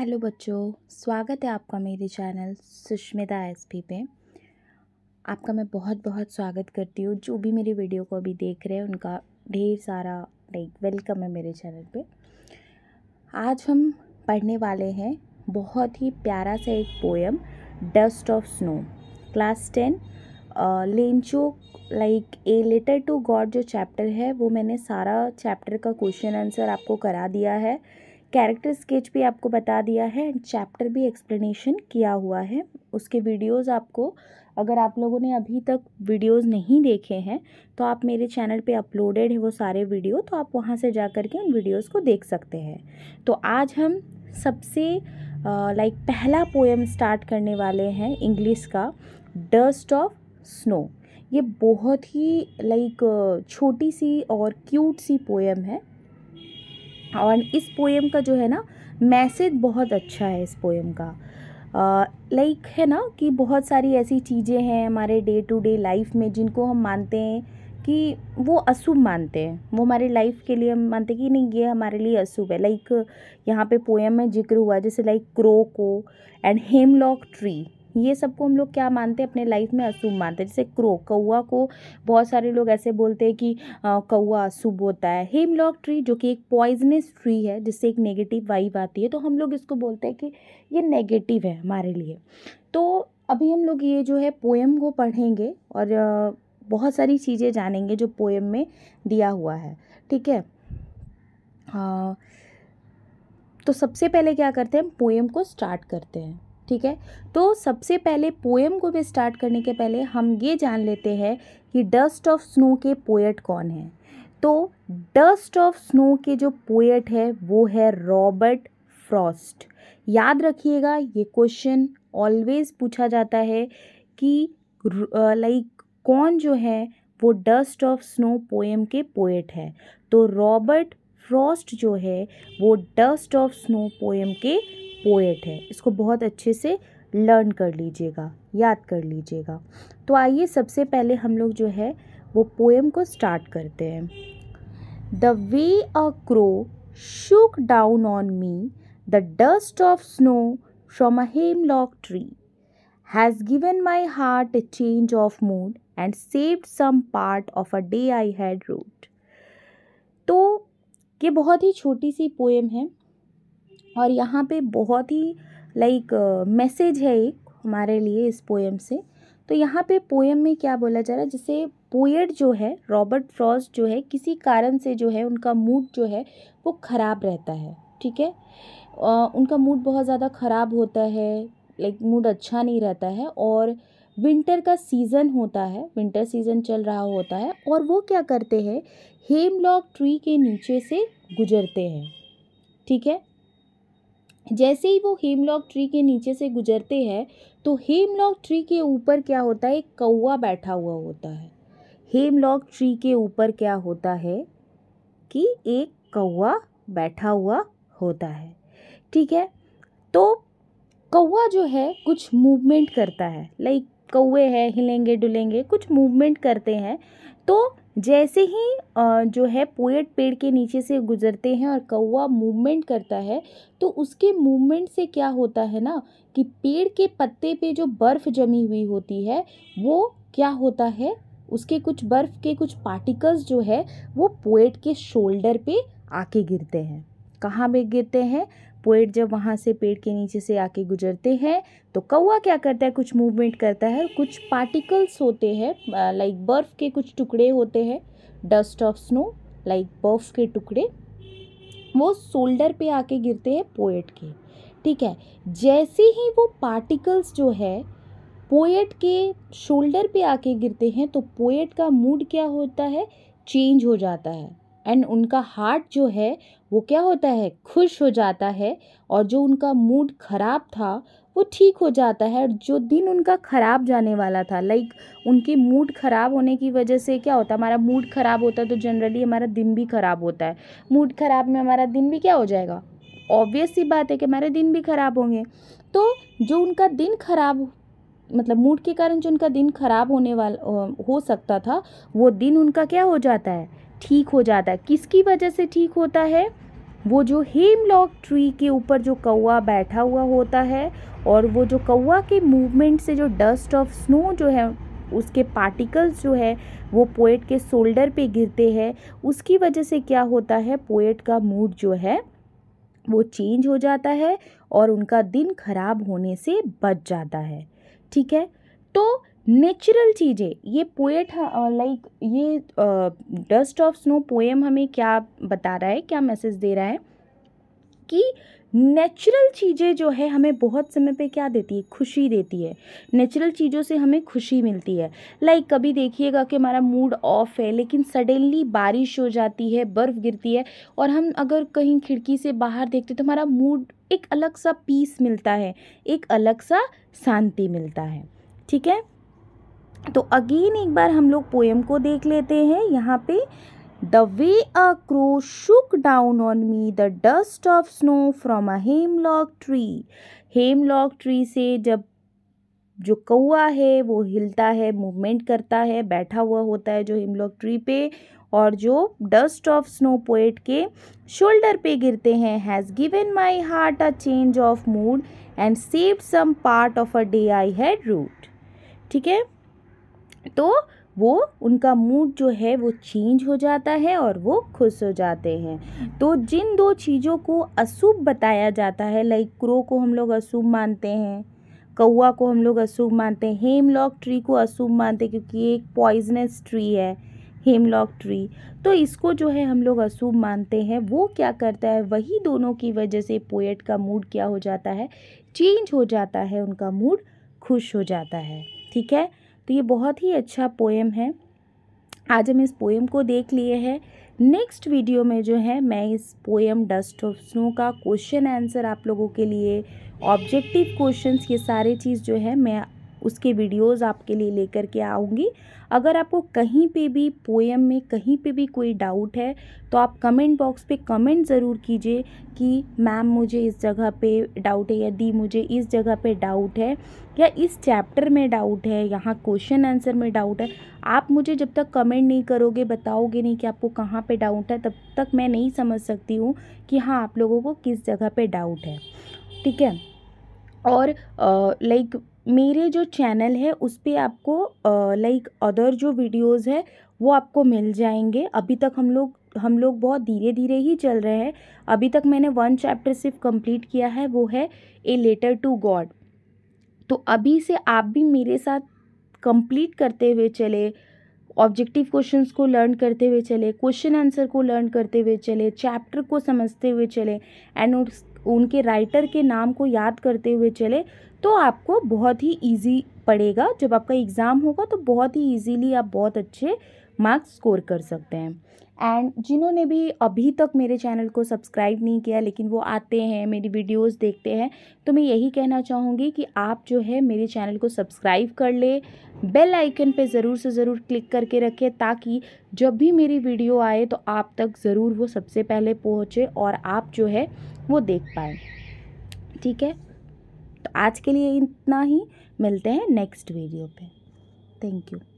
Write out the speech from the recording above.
Hello बच्चों स्वागत है आपका मेरे चैनल सुष्मिता पी पे आपका मैं बहुत बहुत स्वागत करती हूँ जो भी मेरी वीडियो को अभी देख रहे हैं उनका ढेर सारा लाइक वेलकम है मेरे चैनल पे आज हम पढ़ने वाले हैं बहुत ही प्यारा सा एक poem dust of snow class ten Lencho like a letter to God जो चैप्टर है वो मैंने सारा चैप्टर का क्वेश्चन आंसर आपको करा दिया है कैरेक्टर स्केच भी आपको बता दिया है एंड चैप्टर भी एक्सप्लेनेशन किया हुआ है उसके वीडियोस आपको अगर आप लोगों ने अभी तक वीडियोस नहीं देखे हैं तो आप मेरे चैनल पे अपलोडेड है वो सारे वीडियो तो आप वहाँ से जा कर के उन वीडियोस को देख सकते हैं तो आज हम सबसे लाइक पहला पोएम स्टार्ट करने वाले हैं इंग्लिश का डस्ट ऑफ स्नो ये बहुत ही लाइक छोटी सी और क्यूट सी पोएम है और इस पोएम का जो है ना मैसेज बहुत अच्छा है इस पोएम का लाइक like है ना कि बहुत सारी ऐसी चीज़ें हैं हमारे डे टू डे लाइफ में जिनको हम मानते हैं कि वो अशुभ मानते हैं वो हमारे लाइफ के लिए हम मानते हैं कि नहीं ये हमारे लिए अशुभ है लाइक यहाँ पे पोएम में जिक्र हुआ जैसे लाइक क्रो को एंड हेमलॉक ट्री ये सबको हम लोग क्या मानते हैं अपने लाइफ में अशुभ मानते हैं जैसे क्रो कौआ को बहुत सारे लोग ऐसे बोलते हैं कि कौआ अशुभ होता है हेमलॉक ट्री जो कि एक पॉइजनस ट्री है जिससे एक नेगेटिव वाइब आती है तो हम लोग इसको बोलते हैं कि ये नेगेटिव है हमारे लिए तो अभी हम लोग ये जो है पोएम को पढ़ेंगे और बहुत सारी चीज़ें जानेंगे जो पोएम में दिया हुआ है ठीक है तो सबसे पहले क्या करते हैं पोएम को स्टार्ट करते हैं ठीक है तो सबसे पहले पोएम को भी स्टार्ट करने के पहले हम ये जान लेते हैं कि डस्ट ऑफ स्नो के पोएट कौन हैं तो डस्ट ऑफ स्नो के जो पोएट है वो है रॉबर्ट फ्रॉस्ट याद रखिएगा ये क्वेश्चन ऑलवेज पूछा जाता है कि लाइक कौन जो है वो डस्ट ऑफ स्नो पोएम के पोएट है तो रॉबर्ट फ्रॉस्ट जो है वो डस्ट ऑफ स्नो पोएम के पोएट है इसको बहुत अच्छे से लर्न कर लीजिएगा याद कर लीजिएगा तो आइए सबसे पहले हम लोग जो है वो पोएम को स्टार्ट करते हैं the way a crow shook down on me the dust of snow from a hemlock tree has given my heart a change of mood and saved some part of a day I had rued तो ये बहुत ही छोटी सी poem है और यहाँ पे बहुत ही like message है एक हमारे लिए इस पोएम से तो यहाँ पे पोएम में क्या बोला जा रहा है जिसे पोएट जो है रॉबर्ट फ्रॉस्ट जो है किसी कारण से जो है उनका मूड जो है वो ख़राब रहता है ठीक है उनका मूड बहुत ज़्यादा ख़राब होता है लाइक मूड अच्छा नहीं रहता है और विंटर का सीज़न होता है विंटर सीज़न चल रहा होता है और वो क्या करते हैं हेमलॉक ट्री के नीचे से गुजरते हैं ठीक है जैसे ही वो हेमलॉक ट्री के नीचे से गुजरते हैं तो हेमलॉक ट्री के ऊपर क्या होता है एक कौआ बैठा हुआ होता है हेमलॉक ट्री के ऊपर क्या होता है कि एक कौआ बैठा हुआ होता है ठीक है तो कौआ जो है कुछ मूवमेंट करता है लाइक कौए हैं हिलेंगे डुलेंगे कुछ मूवमेंट करते हैं तो जैसे ही जो है पोएट पेड़ के नीचे से गुजरते हैं और कौवा मूवमेंट करता है तो उसके मूवमेंट से क्या होता है ना कि पेड़ के पत्ते पे जो बर्फ़ जमी हुई होती है वो क्या होता है उसके कुछ बर्फ़ के कुछ पार्टिकल्स जो है वो पोएट के शोल्डर पे आके गिरते हैं कहाँ पे गिरते हैं पोएट जब वहाँ से पेड़ के नीचे से आके गुजरते हैं तो कौवा क्या करता है कुछ मूवमेंट करता है कुछ पार्टिकल्स होते हैं लाइक बर्फ़ के कुछ टुकड़े होते हैं डस्ट ऑफ स्नो लाइक बर्फ़ के टुकड़े वो शोल्डर पे आके गिरते हैं पोएट के ठीक है जैसे ही वो पार्टिकल्स जो है पोएट के शोल्डर पे आके गिरते हैं तो पोएट का मूड क्या होता है चेंज हो जाता है एंड उनका हार्ट जो है वो क्या होता है खुश हो जाता है और जो उनका मूड ख़राब था वो ठीक हो जाता है और जो दिन उनका ख़राब जाने वाला था लाइक उनके मूड ख़राब होने की वजह से क्या होता है हमारा मूड ख़राब होता है तो जनरली हमारा दिन भी ख़राब होता है मूड ख़राब में हमारा दिन भी क्या हो जाएगा ऑब्वियस सी बात है कि हमारे दिन भी ख़राब होंगे तो जो उनका दिन ख़राब मतलब मूड के कारण जो उनका दिन ख़राब होने वाला हो सकता था वो दिन उनका क्या हो जाता है ठीक हो जाता है किसकी वजह से ठीक होता है वो जो हेमलॉक ट्री के ऊपर जो कौवा बैठा हुआ होता है और वो जो कौवा के मूवमेंट से जो डस्ट ऑफ स्नो जो है उसके पार्टिकल्स जो है वो पोएट के शोल्डर पे गिरते हैं उसकी वजह से क्या होता है पोएट का मूड जो है वो चेंज हो जाता है और उनका दिन खराब होने से बच जाता है ठीक है तो नेचुरल चीज़ें ये पोएट लाइक हाँ, ये डस्ट ऑफ स्नो पोएम हमें क्या बता रहा है क्या मैसेज दे रहा है कि नेचुरल चीज़ें जो है हमें बहुत समय पे क्या देती है खुशी देती है नेचुरल चीज़ों से हमें खुशी मिलती है लाइक like, कभी देखिएगा कि हमारा मूड ऑफ है लेकिन सडनली बारिश हो जाती है बर्फ़ गिरती है और हम अगर कहीं खिड़की से बाहर देखते तो हमारा मूड एक अलग सा पीस मिलता है एक अलग सा शांति मिलता है ठीक है तो अगेन एक बार हम लोग पोएम को देख लेते हैं यहाँ पे The way a crow shook down on me the dust of snow from a hemlock tree. Hemlock tree से जब जो कौआ है वो हिलता है मूवमेंट करता है बैठा हुआ होता है जो हिमलॉक ट्री पे और जो डस्ट ऑफ स्नो पोएट के शोल्डर पे गिरते हैं has given my heart a change of mood and save some part of a day I had rued ठीक है तो वो उनका मूड जो है वो चेंज हो जाता है और वो खुश हो जाते हैं तो जिन दो चीज़ों को अशुभ बताया जाता है लाइक क्रो को हम लोग अशुभ मानते हैं कौआ को हम लोग अशुभ मानते हैं हेमलॉक ट्री को अशुभ मानते हैं क्योंकि एक पॉइजनस ट्री है हेमलॉक ट्री तो इसको जो है हम लोग अशुभ मानते हैं वो क्या करता है वही दोनों की वजह से पोएट का मूड क्या हो जाता है चेंज हो जाता है उनका मूड खुश हो जाता है ठीक है तो ये बहुत ही अच्छा पोएम है आज हम इस पोएम को देख लिए हैं नेक्स्ट वीडियो में जो है मैं इस पोएम डस्ट ऑफ स्नो का क्वेश्चन आंसर आप लोगों के लिए ऑब्जेक्टिव क्वेश्चंस ये सारे चीज़ जो है मैं उसके वीडियोस आपके लिए लेकर के आऊँगी अगर आपको कहीं पे भी पोएम में कहीं पे भी कोई डाउट है तो आप कमेंट बॉक्स पे कमेंट ज़रूर कीजिए कि मैम मुझे इस जगह पे डाउट है या दी मुझे इस जगह पे डाउट है या इस चैप्टर में डाउट है यहाँ क्वेश्चन आंसर में डाउट है आप मुझे जब तक कमेंट नहीं करोगे बताओगे नहीं कि आपको कहाँ पर डाउट है तब तक मैं नहीं समझ सकती हूँ कि हाँ आप लोगों को किस जगह पर डाउट है ठीक है और लाइक मेरे जो चैनल है उस पर आपको लाइक अदर जो वीडियोस है वो आपको मिल जाएंगे अभी तक हम लोग हम लोग बहुत धीरे धीरे ही चल रहे हैं अभी तक मैंने वन चैप्टर सिर्फ कंप्लीट किया है वो है ए लेटर टू गॉड तो अभी से आप भी मेरे साथ कंप्लीट करते हुए चले ऑब्जेक्टिव क्वेश्चंस को लर्न करते हुए चले क्वेश्चन आंसर को लर्न करते हुए चले चैप्टर को समझते हुए चले एंड उनके राइटर के नाम को याद करते हुए चले तो आपको बहुत ही ईजी पड़ेगा जब आपका एग्ज़ाम होगा तो बहुत ही ईजीली आप बहुत अच्छे मार्क्स स्कोर कर सकते हैं एंड जिन्होंने भी अभी तक मेरे चैनल को सब्सक्राइब नहीं किया लेकिन वो आते हैं मेरी वीडियोस देखते हैं तो मैं यही कहना चाहूँगी कि आप जो है मेरे चैनल को सब्सक्राइब कर ले बेल आइकन पे ज़रूर से ज़रूर क्लिक करके रखें ताकि जब भी मेरी वीडियो आए तो आप तक ज़रूर वो सबसे पहले पहुँचे और आप जो है वो देख पाए ठीक है तो आज के लिए इतना ही मिलते हैं नेक्स्ट वीडियो पे थैंक यू